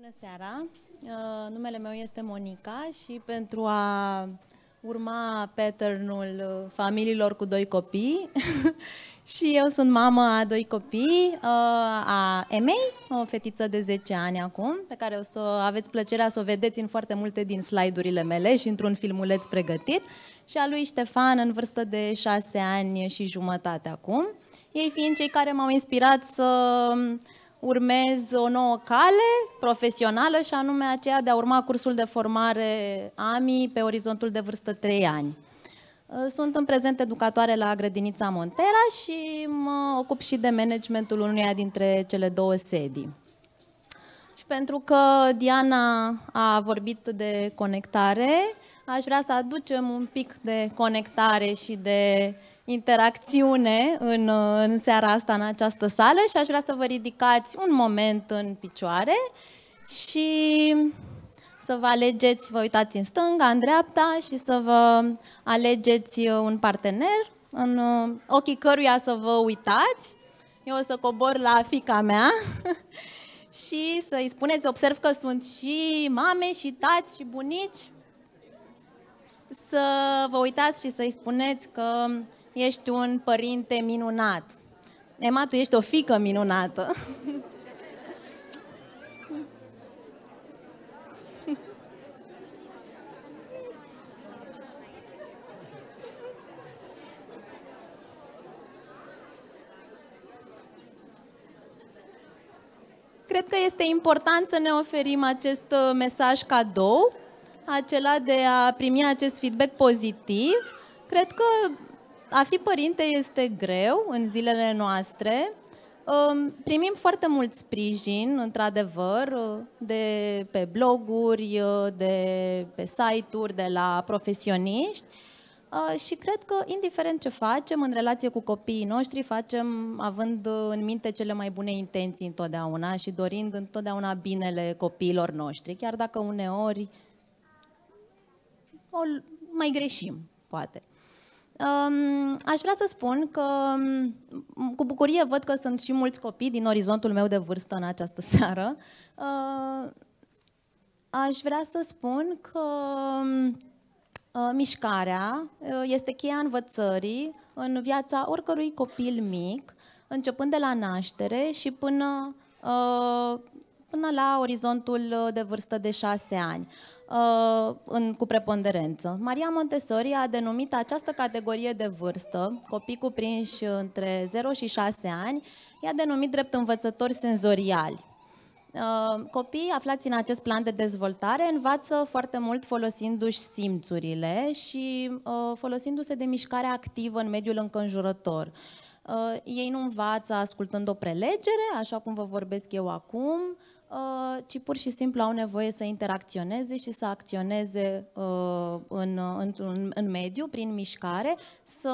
Bună seara! Uh, numele meu este Monica și pentru a urma pattern-ul uh, familiilor cu doi copii și eu sunt mama a doi copii, uh, a Emei, o fetiță de 10 ani acum, pe care o să aveți plăcerea să o vedeți în foarte multe din slide-urile mele și într-un filmuleț pregătit, și a lui Ștefan în vârstă de 6 ani și jumătate acum, ei fiind cei care m-au inspirat să urmez o nouă cale profesională și anume aceea de a urma cursul de formare AMI pe orizontul de vârstă 3 ani. Uh, sunt în prezent educatoare la grădinița Montera și mă ocup și de managementul uneia dintre cele două sedii. Și pentru că Diana a vorbit de conectare, aș vrea să aducem un pic de conectare și de interacțiune în, uh, în seara asta, în această sală și aș vrea să vă ridicați un moment în picioare și să vă alegeți, vă uitați în stânga, în dreapta și să vă alegeți uh, un partener în uh, ochii căruia să vă uitați. Eu o să cobor la fica mea și să-i spuneți, observ că sunt și mame, și tați, și bunici, să vă uitați și să-i spuneți că ești un părinte minunat. Ema, tu ești o fică minunată. Cred că este important să ne oferim acest uh, mesaj cadou, acela de a primi acest feedback pozitiv. Cred că a fi părinte este greu în zilele noastre. Primim foarte mult sprijin, într-adevăr, de pe bloguri, de pe site-uri, de la profesioniști și cred că, indiferent ce facem în relație cu copiii noștri, facem având în minte cele mai bune intenții întotdeauna și dorind întotdeauna binele copiilor noștri, chiar dacă uneori o mai greșim, poate. Aș vrea să spun că cu bucurie văd că sunt și mulți copii din orizontul meu de vârstă în această seară. Uh, aș vrea să spun că uh, mișcarea uh, este cheia învățării în viața oricărui copil mic, începând de la naștere și până până la orizontul uh, de vârstă de șase ani, uh, în, cu preponderență. Maria Montessori a denumit această categorie de vârstă, copii cuprinși între 0 și 6 ani, i-a denumit drept învățători senzoriali. Uh, Copiii aflați în acest plan de dezvoltare învață foarte mult folosindu-și simțurile și folosindu-se de mișcare activă în mediul înconjurător. Uh, Uh, ei nu învață ascultând o prelegere, așa cum vă vorbesc eu acum, uh, ci pur și simplu au nevoie să interacționeze și să acționeze uh, în, în, uh, în, în mediu, prin mișcare, să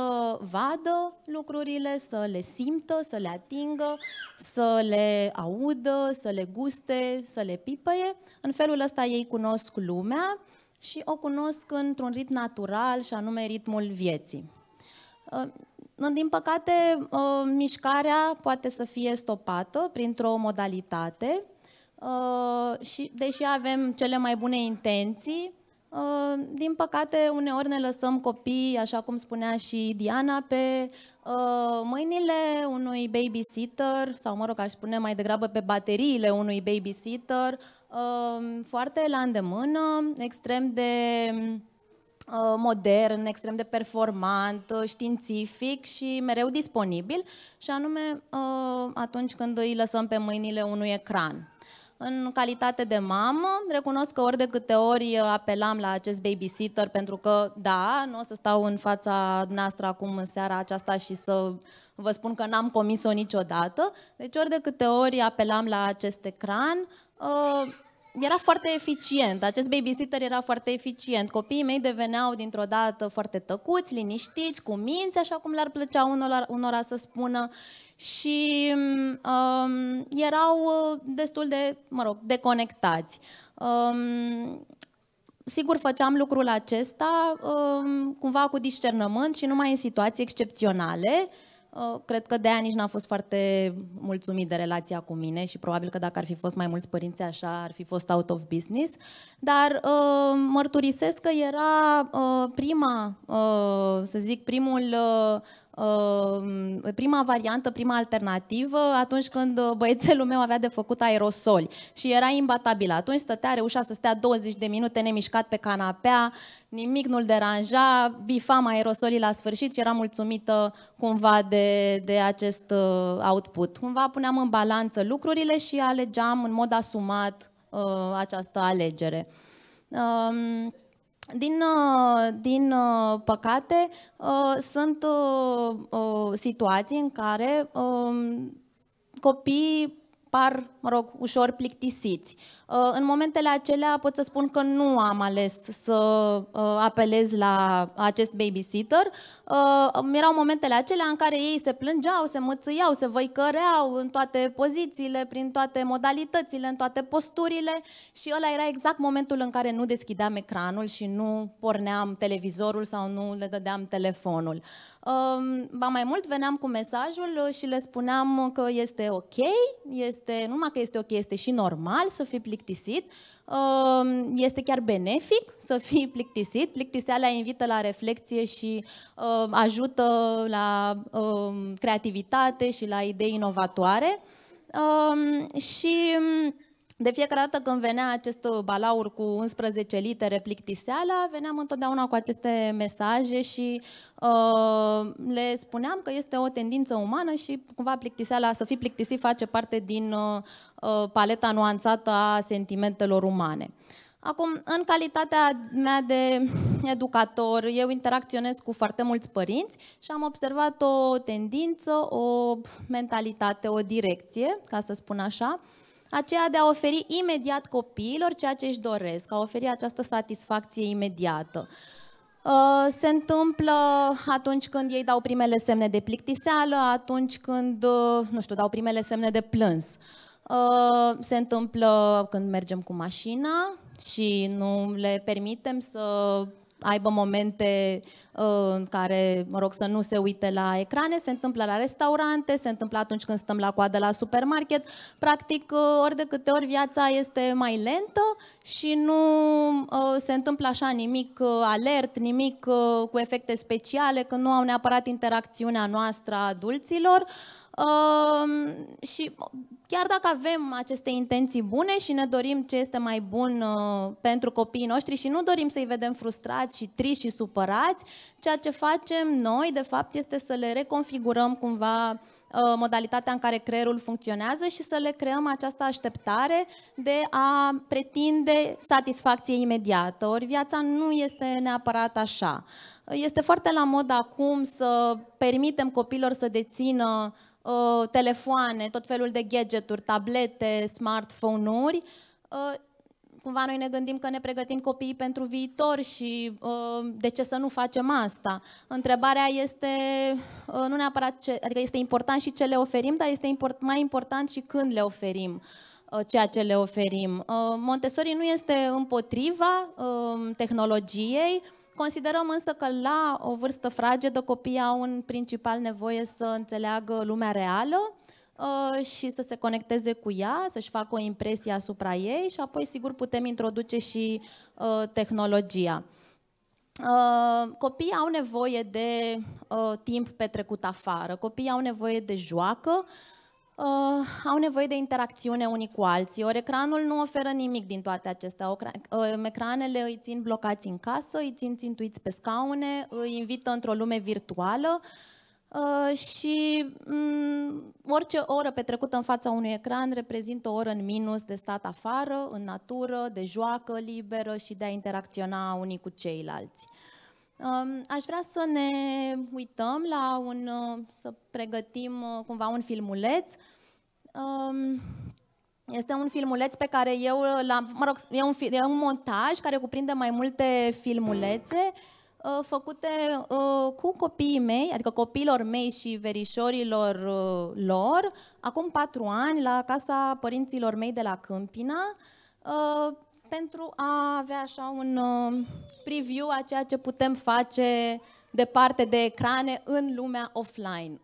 vadă lucrurile, să le simtă, să le atingă, să le audă, să le guste, să le pipăie. În felul ăsta ei cunosc lumea și o cunosc într-un ritm natural și anume ritmul vieții. Uh, din păcate, ă, mișcarea poate să fie stopată printr-o modalitate ă, și deși avem cele mai bune intenții, ă, din păcate, uneori ne lăsăm copii, așa cum spunea și Diana, pe mâinile unui babysitter sau, mă rog, aș spune mai degrabă pe bateriile unui babysitter, foarte la îndemână, extrem de Uh, modern, extrem de performant, uh, științific și mereu disponibil, și anume uh, atunci când îi lăsăm pe mâinile unui ecran. În calitate de mamă, recunosc că ori de câte ori apelam la acest babysitter, pentru că, da, nu o să stau în fața noastră acum în seara aceasta și să vă spun că n-am comis-o niciodată, deci ori de câte ori apelam la acest ecran, era foarte eficient, acest babysitter era foarte eficient. Copiii mei deveneau dintr-o dată foarte tăcuți, liniștiți, cu minți, așa cum le-ar plăcea unora, unora să spună și um, erau uh, destul de, mă rog, deconectați. Um, sigur, făceam lucrul acesta um, cumva cu discernământ și numai în situații excepționale, Uh, cred că de aia nici n-a fost foarte mulțumit de relația cu mine și probabil că dacă ar fi fost mai mulți părinți așa, ar fi fost out of business. Dar uh, mărturisesc că era uh, prima, să zic, primul Ehm, prima variantă, prima alternativă, atunci când uh, băiețelul meu avea de făcut aerosoli și era imbatabil. Atunci stătea, reușea să stea 20 de minute nemișcat pe canapea, nimic nu-l deranja, bifam aerosolii la sfârșit și era mulțumită cumva de, de acest uh, output. Cumva puneam în balanță lucrurile și alegeam în mod asumat uh, această alegere. Uh, din, uh, din uh, păcate, uh, sunt situații în care um, copiii par mă rog, ușor plictisiți. Uh, în momentele acelea pot să spun că nu am ales să uh, apelez la acest babysitter. Uh, erau momentele acelea în care ei se plângeau, se mățâiau, se văicăreau în toate pozițiile, prin toate modalitățile, în toate posturile și ăla era exact momentul în care nu deschideam ecranul și nu porneam televizorul sau nu le dădeam telefonul. Ba mai mult, veneam cu mesajul și le spuneam că este ok, este numai că este ok, este și normal să fii plictisit, um, este chiar benefic să fii plictisit. Plictiseala invită la reflexie și um, ajută la um, creativitate și la idei inovatoare. Și de fiecare dată când venea acest balaur cu 11 litere plictiseala, veneam întotdeauna cu aceste mesaje și uh, le spuneam că este o tendință umană și cumva plictiseala, să fii plictisit face parte din uh, uh, paleta nuanțată a sentimentelor umane. Acum, în calitatea mea de educator, eu interacționez cu foarte mulți părinți și am observat o tendință, o mentalitate, o direcție, ca să spun așa, uh, aceea de a oferi imediat copiilor ceea ce își doresc, a oferi această satisfacție imediată. Uh, se întâmplă atunci când ei dau primele semne de plictiseală, atunci când, uh, nu știu, dau primele semne de plâns. Uh, se întâmplă când mergem cu mașina și nu le permitem să aibă momente în uh, care, mă rog, să nu se uite la ecrane, se întâmplă la restaurante, se întâmplă atunci când stăm la coadă la supermarket. Practic, uh, ori de câte ori viața este mai lentă și nu uh, se întâmplă așa nimic alert, nimic cu efecte speciale, că nu au neapărat interacțiunea noastră a adulților și chiar dacă avem aceste intenții bune și ne dorim ce este mai bun uh, pentru copiii noștri și nu dorim să-i vedem frustrați și triști și supărați, ceea ce facem noi, de fapt, este să le reconfigurăm cumva uh, modalitatea în care creierul funcționează și să le creăm această așteptare de a pretinde satisfacție imediată. Ori viața nu este neapărat așa. Este foarte la mod acum să permitem copilor să dețină Uh, telefoane, tot felul de gadgeturi, tablete, smartphone-uri, uh, cumva noi ne gândim că ne pregătim copiii pentru viitor și uh, de ce să nu facem asta. Întrebarea este, nu neapărat ce, adică este important și ce le oferim, dar este import, mai important și când le oferim ceea ce le oferim. Montessori nu este împotriva tehnologiei, Considerăm însă că la o vârstă fragedă copiii au în principal nevoie să înțeleagă lumea reală uh, și să se conecteze cu ea, să-și facă o impresie asupra ei și apoi sigur putem introduce și uh, tehnologia. Uh, copiii au nevoie de timp petrecut afară, copiii au nevoie de joacă, uh, au nevoie de interacțiune unii cu alții. Ori ecranul nu oferă nimic din toate acestea. Uh, ecranele îi țin blocați în casă, îi țin țintuiți pe scaune, îi invită într-o lume virtuală uh, și um, orice oră petrecută în fața unui ecran reprezintă o oră în minus de stat afară, în natură, de joacă liberă și de a interacționa unii cu ceilalți. Uh, Aș vrea să ne uităm la un, uh, să pregătim uh, cumva un filmuleț. Este un filmuleț pe care eu l-am, mă rog, e un, e un montaj care cuprinde mai multe filmulețe mm. uh, făcute cu copiii mei, adică copiilor mei și verișorilor lor, acum patru ani la casa părinților mei de la Câmpina pentru a avea așa un uh, preview a ceea ce putem face departe de ecrane în lumea offline.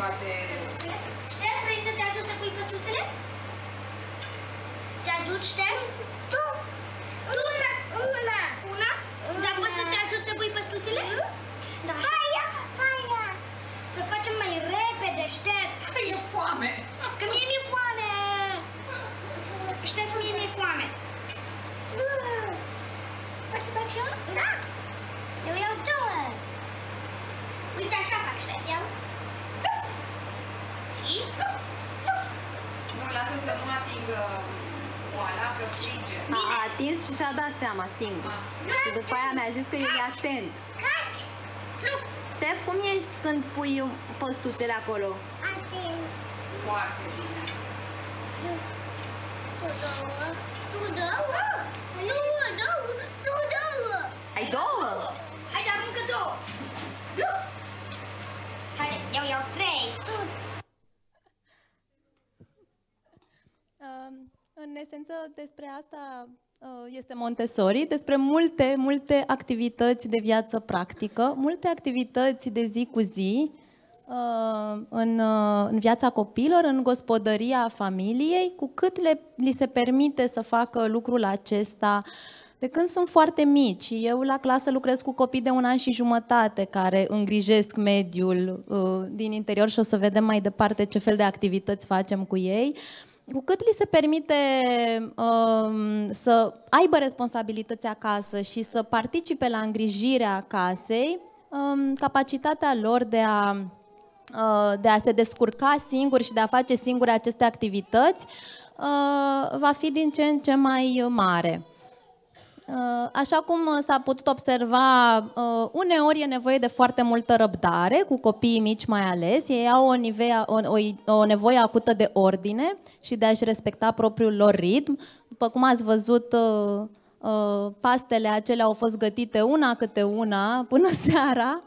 toate... Ștef, vrei să te ajut să pui căsuțele? Te ajut, Ștef? Tu! tu. Una! Una? una. Dar poți să te ajut să pui păstuțele? Mm-hmm. Da. Aia! Aia! Să facem mai repede, Ștef! e foame! Că mie mi-e foame! Ștef, mie mi-e foame! Mm. Poți să fac și eu? Da! Eu iau două! Uite, așa fac, Ștef, iau! nu lasă să nu atingă oala, că frige. A, atins și și-a dat seama singur. Și după aia mi-a zis că e atent. Stef, cum ești când pui păstuțele acolo? Atent. Foarte bine. Tu două. Tu două? Tu două. Tu două. Ai două? în esență, despre asta uh, este Montessori, despre multe, multe activități de viață practică, multe activități de zi cu zi, uh, în, uh, în viața copilor, în gospodăria familiei, cu cât le, li se permite să facă lucrul acesta de când sunt foarte mici. Eu la clasă lucrez cu copii de un an și jumătate care îngrijesc mediul uh, din interior și o să vedem mai departe ce fel de activități facem cu ei. Uh, cu cât li se permite um, să aibă responsabilități acasă și să participe la îngrijirea casei, um, capacitatea lor de a, uh, de a se descurca singuri și de a face singuri aceste activități uh, va fi din ce în ce mai mare. Uh, așa cum uh, s-a putut observa, uh, uneori e nevoie de foarte multă răbdare, cu copiii mici mai ales. Ei au o, nivea, o, o, o nevoie acută de ordine și de a-și respecta propriul lor ritm. După cum ați văzut, pastele acelea au fost gătite una câte una până seara.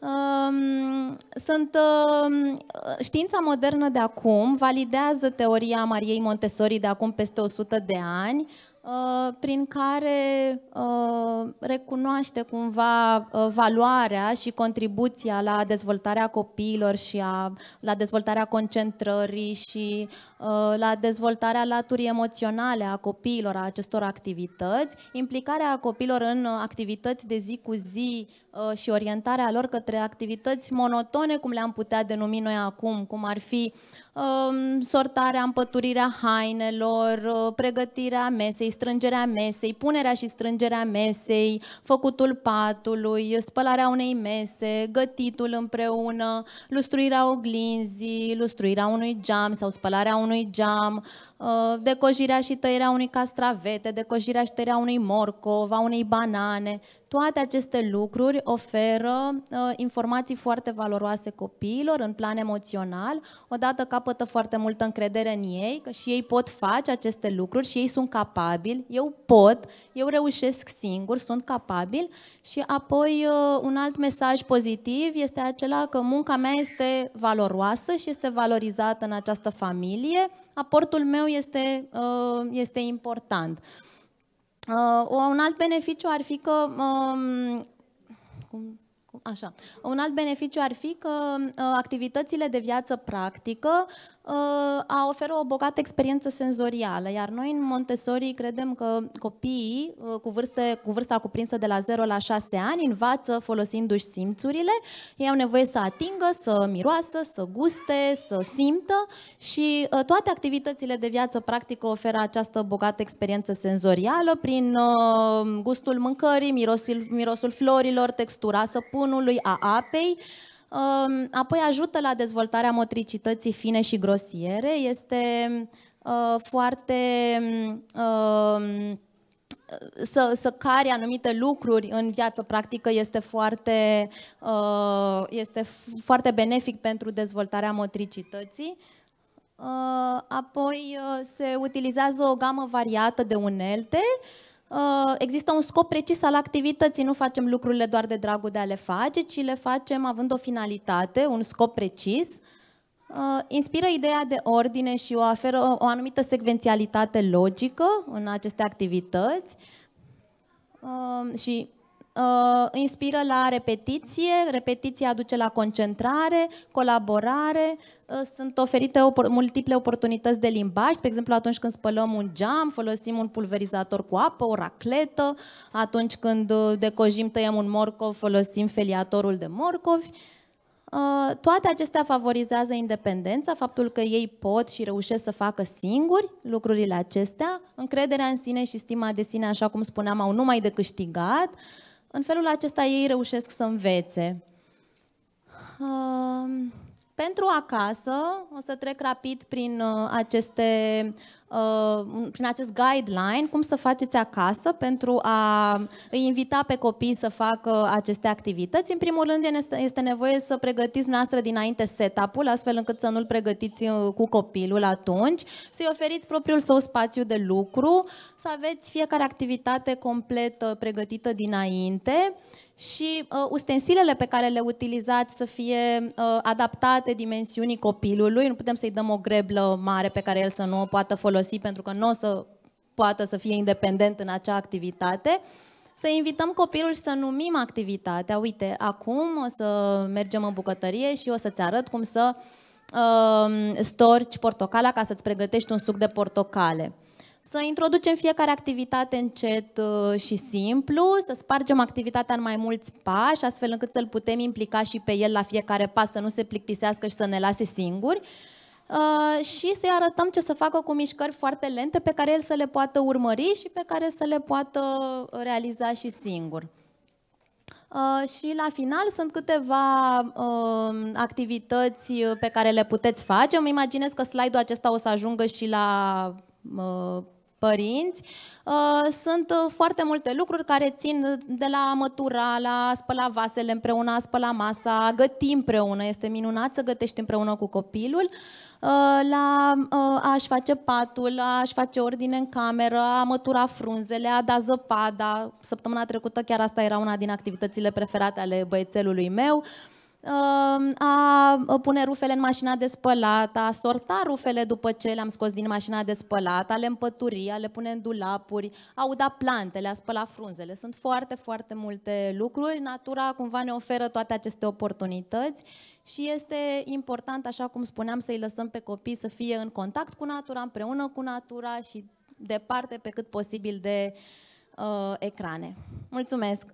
Um, sunt, um, știința modernă de acum validează teoria Mariei Montessori de acum peste 100 de ani, Uh, prin care uh, recunoaște cumva uh, valoarea și contribuția la dezvoltarea copiilor și a, la dezvoltarea concentrării și la dezvoltarea laturii emoționale a copiilor, a acestor activități, implicarea copiilor în activități de zi cu zi Uh, și orientarea lor către activități monotone, cum le-am putea denumi noi acum, cum ar fi um, sortarea, împăturirea hainelor, uh, pregătirea mesei, strângerea mesei, punerea și strângerea mesei, făcutul patului, spălarea unei mese, gătitul împreună, lustruirea oglinzii, lustruirea unui geam sau spălarea unui geam, Uh, decojirea și tăierea unui castravete, decojirea și tăierea unui morcov, a unei banane. Toate aceste lucruri oferă uh, informații foarte valoroase copiilor în plan emoțional. Odată capătă foarte multă încredere în ei, că și ei pot face aceste lucruri și ei sunt capabili, eu pot, eu reușesc singur, sunt capabil. Și apoi uh, un alt mesaj pozitiv este acela că munca mea este valoroasă și este valorizată în această familie. Aportul meu meu este, uh, este important. Uh, un alt beneficiu ar fi că um, Așa. Un alt beneficiu ar fi că ă, activitățile de viață practică ă, a oferă o bogată experiență senzorială, iar noi în Montessori credem că copiii ă, cu, vârste, cu vârsta cuprinsă de la 0 la 6 ani învață folosindu-și simțurile, ei au nevoie să atingă, să miroasă, să guste, să simtă și toate activitățile de viață practică oferă această bogată experiență senzorială prin gustul mâncării, mirosul, mirosul florilor, textura săpunului, somnului, a apei, um, apoi ajută la dezvoltarea motricității fine și grosiere, este uh, foarte um, să, să care anumite lucruri în viață practică este foarte, uh, este foarte benefic pentru dezvoltarea motricității. Uh, apoi se utilizează o gamă variată de unelte, Uh, există un scop precis al activității, nu facem lucrurile doar de dragul de a le face, ci le facem având o finalitate, un scop precis, uh, inspiră ideea de ordine și o oferă o anumită secvențialitate logică în aceste activități uh, și uh, inspiră la repetiție, repetiția aduce la concentrare, colaborare, uh, sunt oferite opor- multiple oportunități de limbaj, spre exemplu atunci când spălăm un geam, folosim un pulverizator cu apă, o racletă, atunci când uh, decojim, tăiem un morcov, folosim feliatorul de morcovi. Uh, toate acestea favorizează independența, faptul că ei pot și reușesc să facă singuri lucrurile acestea, încrederea în sine și stima de sine, așa cum spuneam, au numai de câștigat, în felul acesta ei reușesc să învețe. Uh, pentru acasă, o să trec rapid prin uh, aceste Uh, prin acest guideline, cum să faceți acasă pentru a îi invita pe copii să facă aceste activități. În primul rând, este nevoie să pregătiți noastră dinainte setup-ul, astfel încât să nu-l pregătiți uh, cu copilul atunci, să-i oferiți propriul său spațiu de lucru, să aveți fiecare activitate complet uh, pregătită dinainte și uh, ustensilele pe care le utilizați să fie uh, adaptate dimensiunii copilului. Nu putem să-i dăm o greblă mare pe care el să nu o poată folosi folosi pentru că nu o să poată să fie independent în acea activitate, să invităm copilul și să numim activitatea. Uite, acum o să mergem în bucătărie și o să-ți arăt cum să uh, storci portocala ca să-ți pregătești un suc de portocale. Să introducem fiecare activitate încet uh, și simplu, să spargem activitatea în mai mulți pași, astfel încât să-l putem implica și pe el la fiecare pas, să nu se plictisească și să ne lase singuri. Uh, Uh, și să-i arătăm ce să facă cu mișcări foarte lente pe care el să le poată urmări și pe care să le poată realiza și singur. Uh, și la final sunt câteva um, activități pe care le puteți face. Îmi imaginez că slide-ul acesta o să ajungă și la uh, părinți, uh, sunt uh, foarte multe lucruri care țin de la mătura, la spăla vasele împreună, a spăla masa, a găti împreună, este minunat să gătești împreună cu copilul, uh, la a-și face patul, a-și face ordine în cameră, a mătura frunzele, a da zăpada. Săptămâna trecută chiar asta era una din activitățile preferate ale băiețelului meu a pune rufele în mașina de spălat, a sorta rufele după ce le-am scos din mașina de spălat, a le împături, a le pune în dulapuri, a uda plantele, a spăla frunzele. Sunt foarte, foarte multe lucruri. Natura cumva ne oferă toate aceste oportunități și este important, așa cum spuneam, să-i lăsăm pe copii să fie în contact cu natura, împreună cu natura și departe pe cât posibil de uh, ecrane. Mulțumesc!